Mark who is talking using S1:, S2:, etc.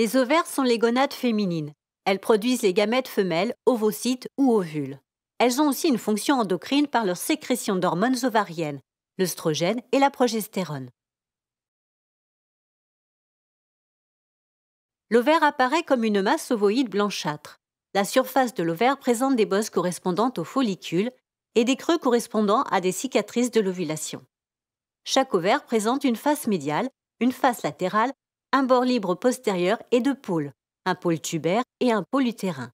S1: Les ovaires sont les gonades féminines.
S2: Elles produisent les gamètes femelles, ovocytes ou ovules. Elles ont aussi une fonction endocrine par leur sécrétion d'hormones ovariennes, l'œstrogène et la progestérone. L'ovaire apparaît comme une masse ovoïde blanchâtre. La surface de l'ovaire présente des bosses correspondant aux follicules et des creux correspondant à des cicatrices de l'ovulation. Chaque ovaire présente une face médiale, une face latérale un bord libre postérieur et deux pôles, un pôle tubaire
S1: et un pôle utérin.